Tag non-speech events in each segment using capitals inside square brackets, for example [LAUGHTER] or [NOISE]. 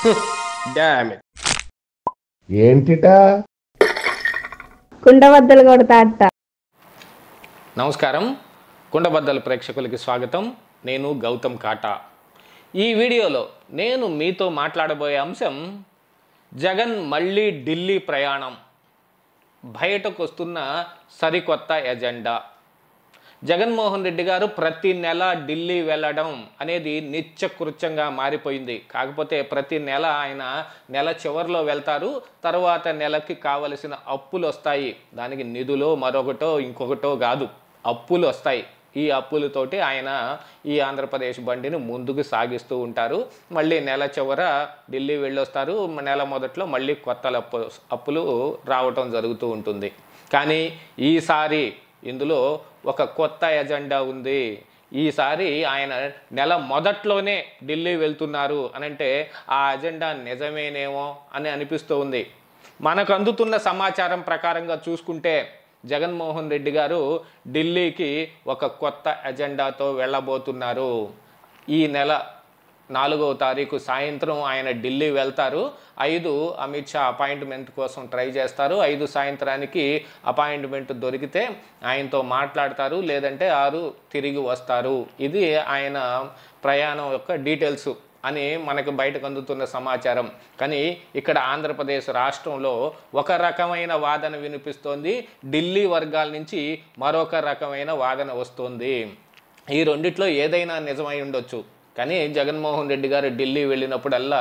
[LAUGHS] ఏంటిటా కుండబద్దలు కొడతా నమస్కారం కుండబద్దల ప్రేక్షకులకి స్వాగతం నేను గౌతమ్ కాటా ఈ వీడియోలో నేను మీతో మాట్లాడబోయే అంశం జగన్ మళ్ళీ ఢిల్లీ ప్రయాణం బయటకు వస్తున్న సరికొత్త ఎజెండా జగన్మోహన్ రెడ్డి గారు ప్రతి నెల ఢిల్లీ వెళ్ళడం అనేది నిత్యకృత్యంగా మారిపోయింది కాకపోతే ప్రతి నెల ఆయన నెల చివరిలో వెళ్తారు తర్వాత నెలకి కావలసిన అప్పులు వస్తాయి దానికి నిధులో మరొకటో ఇంకొకటో కాదు అప్పులు వస్తాయి ఈ అప్పులతోటి ఆయన ఈ ఆంధ్రప్రదేశ్ బండిని ముందుకు సాగిస్తూ ఉంటారు మళ్ళీ నెల చివర ఢిల్లీ వెళ్ళొస్తారు నెల మొదట్లో మళ్ళీ కొత్త అప్పులు రావటం జరుగుతూ ఉంటుంది కానీ ఈసారి ఇందులో ఒక కొత్త ఎజెండా ఉంది ఈసారి ఆయన నెల మొదట్లోనే ఢిల్లీ వెళ్తున్నారు అనంటే ఆ అజెండా నిజమేనేమో అని అనిపిస్తూ ఉంది మనకు అందుతున్న సమాచారం ప్రకారంగా చూసుకుంటే జగన్మోహన్ రెడ్డి గారు ఢిల్లీకి ఒక కొత్త ఎజెండాతో వెళ్ళబోతున్నారు ఈ నెల నాలుగవ తారీఖు సాయంత్రం ఆయన ఢిల్లీ వెళ్తారు ఐదు అమిత్ షా అపాయింట్మెంట్ కోసం ట్రై చేస్తారు ఐదు సాయంత్రానికి అపాయింట్మెంట్ దొరికితే ఆయనతో మాట్లాడతారు లేదంటే ఆరు తిరిగి వస్తారు ఇది ఆయన ప్రయాణం యొక్క డీటెయిల్స్ అని మనకు బయటకు అందుతున్న సమాచారం కానీ ఇక్కడ ఆంధ్రప్రదేశ్ రాష్ట్రంలో ఒక రకమైన వాదన వినిపిస్తోంది ఢిల్లీ వర్గాల నుంచి మరొక రకమైన వాదన వస్తుంది ఈ రెండిట్లో ఏదైనా నిజమై ఉండొచ్చు కానీ జగన్మోహన్ రెడ్డి గారు ఢిల్లీ వెళ్ళినప్పుడల్లా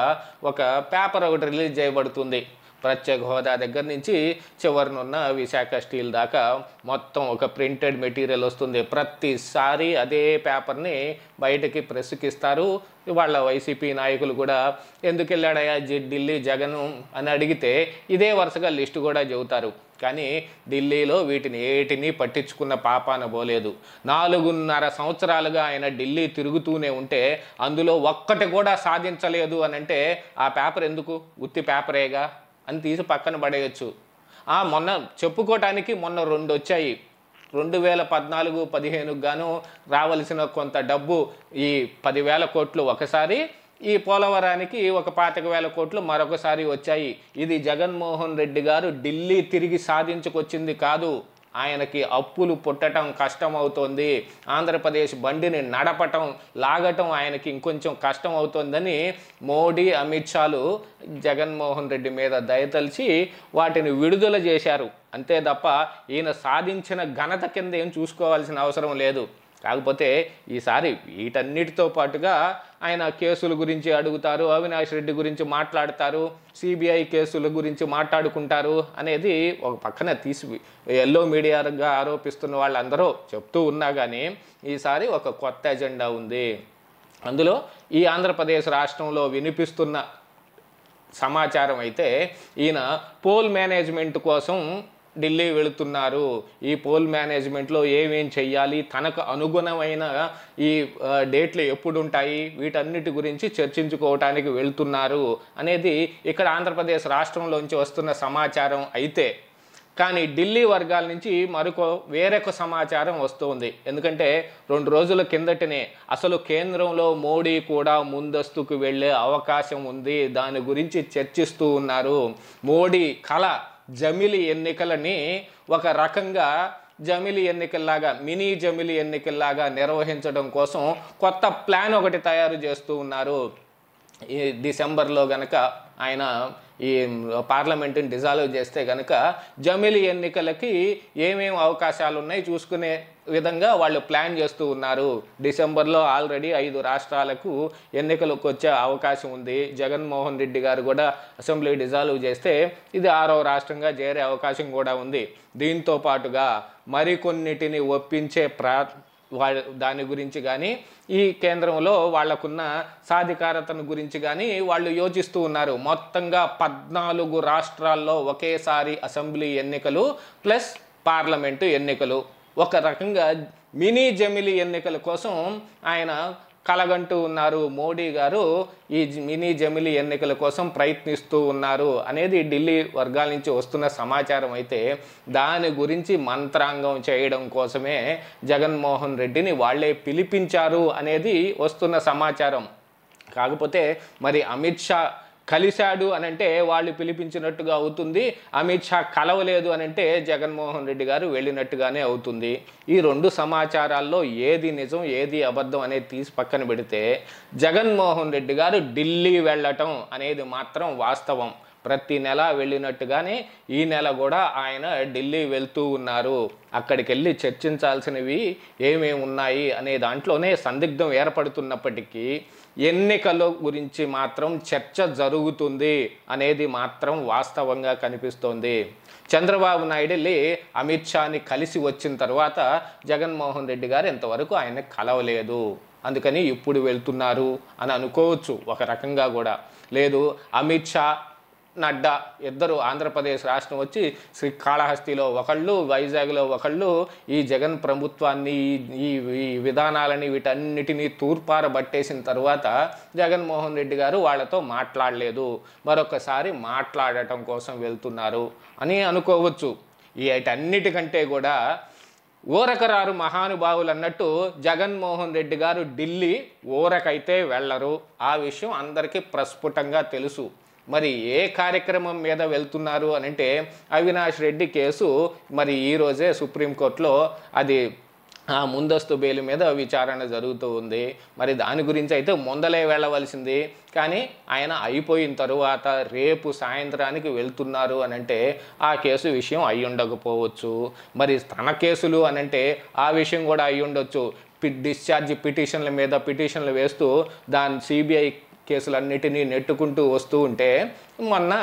ఒక పేపర్ ఒకటి రిలీజ్ చేయబడుతుంది ప్రత్యేక హోదా దగ్గర నుంచి చివరినున్న విశాఖ స్టీల్ దాకా మొత్తం ఒక ప్రింటెడ్ మెటీరియల్ వస్తుంది ప్రతిసారి అదే పేపర్ని బయటకి ప్రెస్కిస్తారు వాళ్ళ వైసీపీ నాయకులు కూడా ఎందుకు వెళ్ళాడయా ఢిల్లీ జగన్ అని అడిగితే ఇదే వరుసగా లిస్టు కూడా చెబుతారు కానీ ఢిల్లీలో వీటిని ఏటిని పట్టించుకున్న పాపాన పోలేదు నాలుగున్నర సంవత్సరాలుగా ఆయన ఢిల్లీ తిరుగుతూనే ఉంటే అందులో ఒక్కటి కూడా సాధించలేదు అని అంటే ఆ పేపర్ ఎందుకు ఉత్తి పేపరేగా అని తీసి పక్కన పడేయచ్చు మొన్న చెప్పుకోవటానికి మొన్న రెండు వచ్చాయి రెండు వేల పద్నాలుగు పదిహేనుకు గాను రావలసిన కొంత డబ్బు ఈ పదివేల కోట్లు ఒకసారి ఈ పోలవరానికి ఒక పాతిక వేల కోట్లు మరొకసారి వచ్చాయి ఇది జగన్మోహన్ రెడ్డి గారు ఢిల్లీ తిరిగి సాధించుకొచ్చింది కాదు ఆయనకి అప్పులు పుట్టడం కష్టమవుతోంది ఆంధ్రప్రదేశ్ బండిని నడపటం లాగటం ఆయనకి ఇంకొంచెం కష్టం అవుతోందని మోడీ అమిత్ షాలు జగన్మోహన్ రెడ్డి మీద దయతలిచి వాటిని విడుదల చేశారు అంతే తప్ప ఈయన సాధించిన ఘనత కింద ఏం చూసుకోవాల్సిన అవసరం లేదు కాకపోతే ఈసారి వీటన్నిటితో పాటుగా ఆయన కేసుల గురించి అడుగుతారు అవినాష్ రెడ్డి గురించి మాట్లాడతారు సిబిఐ కేసుల గురించి మాట్లాడుకుంటారు అనేది ఒక పక్కన తీసి ఎల్లో మీడియాగా ఆరోపిస్తున్న వాళ్ళందరూ చెప్తూ ఉన్నా కానీ ఈసారి ఒక కొత్త ఎజెండా ఉంది అందులో ఈ ఆంధ్రప్రదేశ్ రాష్ట్రంలో వినిపిస్తున్న సమాచారం అయితే ఈయన పోల్ మేనేజ్మెంట్ కోసం ఢిల్లీ వెళుతున్నారు ఈ పోల్ మేనేజ్మెంట్లో ఏమేం చెయ్యాలి తనకు అనుగుణమైన ఈ డేట్లు ఎప్పుడుంటాయి వీటన్నిటి గురించి చర్చించుకోవటానికి వెళ్తున్నారు అనేది ఇక్కడ ఆంధ్రప్రదేశ్ రాష్ట్రంలోంచి వస్తున్న సమాచారం అయితే కానీ ఢిల్లీ వర్గాల నుంచి మరొక వేరొక సమాచారం వస్తుంది ఎందుకంటే రెండు రోజుల కిందటనే అసలు కేంద్రంలో మోడీ కూడా ముందస్తుకు వెళ్ళే అవకాశం ఉంది దాని గురించి చర్చిస్తూ ఉన్నారు మోడీ కళ జమిలి ఎన్నికలని ఒక రకంగా జమిలి ఎన్నికల్లాగా మినీ జమిలి ఎన్నికల్లాగా నిర్వహించడం కోసం కొత్త ప్లాన్ ఒకటి తయారు చేస్తూ ఉన్నారు ఈ డిసెంబర్లో గనక ఆయన ఈ పార్లమెంటుని డిజాల్వ్ చేస్తే కనుక జమిలి ఎన్నికలకి ఏమేమి అవకాశాలు ఉన్నాయి చూసుకునే విధంగా వాళ్ళు ప్లాన్ చేస్తూ ఉన్నారు డిసెంబర్లో ఆల్రెడీ ఐదు రాష్ట్రాలకు ఎన్నికలకు వచ్చే అవకాశం ఉంది జగన్మోహన్ రెడ్డి గారు కూడా అసెంబ్లీ డిజాల్వ్ చేస్తే ఇది ఆరో రాష్ట్రంగా చేరే అవకాశం కూడా ఉంది దీంతో పాటుగా మరికొన్నిటిని ఒప్పించే ప్రా వాళ్ళ దాని గురించి కానీ ఈ కేంద్రంలో వాళ్లకున్న సాధికారతను గురించి కానీ వాళ్ళు యోచిస్తూ ఉన్నారు మొత్తంగా పద్నాలుగు రాష్ట్రాల్లో ఒకేసారి అసెంబ్లీ ఎన్నికలు ప్లస్ పార్లమెంటు ఎన్నికలు ఒక రకంగా మినీ జమిలీ ఎన్నికల కోసం ఆయన కలగంటూ ఉన్నారు మోడీ గారు ఈ మినీ జమిలీ ఎన్నికల కోసం ప్రయత్నిస్తూ ఉన్నారు అనేది ఢిల్లీ వర్గాల నుంచి వస్తున్న సమాచారం అయితే దాని గురించి మంత్రాంగం చేయడం కోసమే జగన్మోహన్ రెడ్డిని వాళ్లే పిలిపించారు అనేది వస్తున్న సమాచారం కాకపోతే మరి అమిత్ షా కలిశాడు అని అంటే వాళ్ళు పిలిపించినట్టుగా అవుతుంది అమిత్ షా కలవలేదు అని అంటే జగన్మోహన్ రెడ్డి గారు వెళ్ళినట్టుగానే అవుతుంది ఈ రెండు సమాచారాల్లో ఏది నిజం ఏది అబద్ధం అనేది తీసి పక్కన పెడితే జగన్మోహన్ రెడ్డి గారు ఢిల్లీ వెళ్ళటం అనేది మాత్రం వాస్తవం ప్రతి నెల వెళ్ళినట్టుగానే ఈ నెల కూడా ఆయన ఢిల్లీ వెళ్తూ ఉన్నారు అక్కడికి వెళ్ళి చర్చించాల్సినవి ఏమేమి ఉన్నాయి అనే దాంట్లోనే సందిగ్ధం ఏర్పడుతున్నప్పటికీ ఎన్నికల గురించి మాత్రం చర్చ జరుగుతుంది అనేది మాత్రం వాస్తవంగా కనిపిస్తోంది చంద్రబాబు నాయుడు వెళ్ళి అమిత్ షాని కలిసి వచ్చిన తర్వాత జగన్మోహన్ రెడ్డి గారు ఇంతవరకు ఆయన కలవలేదు అందుకని ఇప్పుడు వెళ్తున్నారు అని అనుకోవచ్చు ఒక రకంగా కూడా లేదు అమిత్ షా నడ్డా ఇద్దరు ఆంధ్రప్రదేశ్ రాష్ట్రం వచ్చి శ్రీకాళహస్తిలో ఒకళ్ళు వైజాగ్లో ఒకళ్ళు ఈ జగన్ ప్రభుత్వాన్ని ఈ ఈ విధానాలని వీటన్నిటినీ తూర్పారబట్టేసిన తర్వాత జగన్మోహన్ రెడ్డి గారు వాళ్ళతో మాట్లాడలేదు మరొకసారి మాట్లాడటం కోసం వెళ్తున్నారు అని అనుకోవచ్చు వీటన్నిటికంటే కూడా ఊరకరారు మహానుభావులు అన్నట్టు జగన్మోహన్ రెడ్డి గారు ఢిల్లీ ఊరకైతే వెళ్ళరు ఆ విషయం అందరికీ ప్రస్ఫుటంగా తెలుసు మరి ఏ కార్యక్రమం మీద వెళ్తున్నారు అనంటే అవినాష్ రెడ్డి కేసు మరి ఈరోజే సుప్రీంకోర్టులో అది ఆ ముందస్తు బెయిల్ మీద విచారణ జరుగుతూ ఉంది మరి దాని గురించి అయితే ముందలే వెళ్ళవలసింది కానీ ఆయన అయిపోయిన తరువాత రేపు సాయంత్రానికి వెళ్తున్నారు అనంటే ఆ కేసు విషయం అయి ఉండకపోవచ్చు మరి తన కేసులు అనంటే ఆ విషయం కూడా అయి ఉండొచ్చు డిశ్చార్జ్ పిటిషన్ల మీద పిటిషన్లు వేస్తూ దాని సిబిఐ కేసులన్నిటినీ నెట్టుకుంటూ వస్తూ ఉంటే మొన్న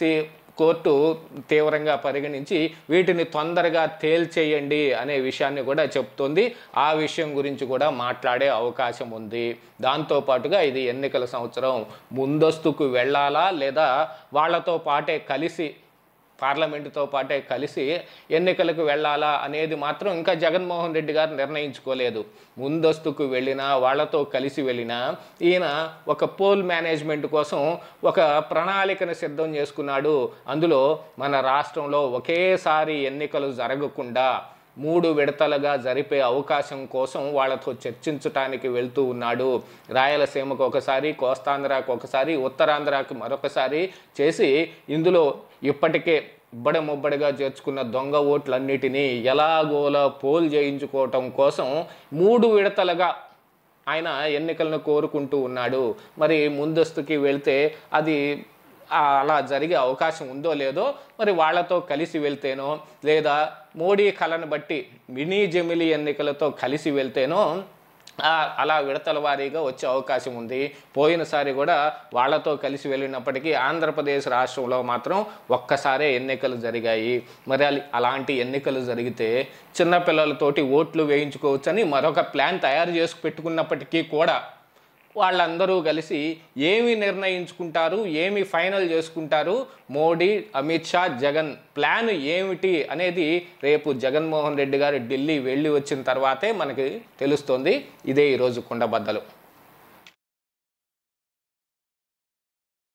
సి కోర్టు తీవ్రంగా పరిగణించి వీటిని తొందరగా తేల్చేయండి అనే విషయాన్ని కూడా చెప్తుంది ఆ విషయం గురించి కూడా మాట్లాడే అవకాశం ఉంది దాంతోపాటుగా ఇది ఎన్నికల సంవత్సరం ముందస్తుకు వెళ్ళాలా లేదా వాళ్లతో పాటే కలిసి పార్లమెంటుతో పాటే కలిసి ఎన్నికలకు వెళ్ళాలా అనేది మాత్రం ఇంకా జగన్మోహన్ రెడ్డి గారు నిర్ణయించుకోలేదు ముందస్తుకు వెళ్ళినా వాళ్ళతో కలిసి వెళ్ళినా ఈయన ఒక పోల్ మేనేజ్మెంట్ కోసం ఒక ప్రణాళికను సిద్ధం చేసుకున్నాడు అందులో మన రాష్ట్రంలో ఒకేసారి ఎన్నికలు జరగకుండా మూడు విడతలుగా జరిపే అవకాశం కోసం వాళ్ళతో చర్చించటానికి వెళ్తూ ఉన్నాడు రాయలసీమకు ఒకసారి కోస్తాంధ్రాకు ఒకసారి ఉత్తరాంధ్రాకు మరొకసారి చేసి ఇందులో ఇప్పటికే ఇబ్బడముబ్బడిగా చేర్చుకున్న దొంగ ఓట్లన్నిటినీ ఎలాగోలా పోల్ చేయించుకోవటం కోసం మూడు విడతలుగా ఆయన ఎన్నికలను కోరుకుంటూ ఉన్నాడు మరి ముందస్తుకి వెళ్తే అది అలా జరిగే అవకాశం ఉందో లేదో మరి వాళ్ళతో కలిసి వెళ్తేనో లేదా మోడీ కళను బట్టి మినీ జమిలీ ఎన్నికలతో కలిసి వెళ్తేనో అలా విడతల వారీగా వచ్చే అవకాశం ఉంది పోయినసారి కూడా వాళ్ళతో కలిసి వెళ్ళినప్పటికీ ఆంధ్రప్రదేశ్ రాష్ట్రంలో మాత్రం ఒక్కసారే ఎన్నికలు జరిగాయి మరి అలాంటి ఎన్నికలు జరిగితే చిన్నపిల్లలతోటి ఓట్లు వేయించుకోవచ్చని మరొక ప్లాన్ తయారు చేసుకు పెట్టుకున్నప్పటికీ కూడా వాళ్ళందరూ కలిసి ఏమి నిర్ణయించుకుంటారు ఏమి ఫైనల్ చేసుకుంటారు మోడీ అమిత్ షా జగన్ ప్లాన్ ఏమిటి అనేది రేపు జగన్మోహన్ రెడ్డి గారు ఢిల్లీ వెళ్ళి వచ్చిన తర్వాతే మనకి తెలుస్తోంది ఇదే ఈరోజు కుండబద్దలు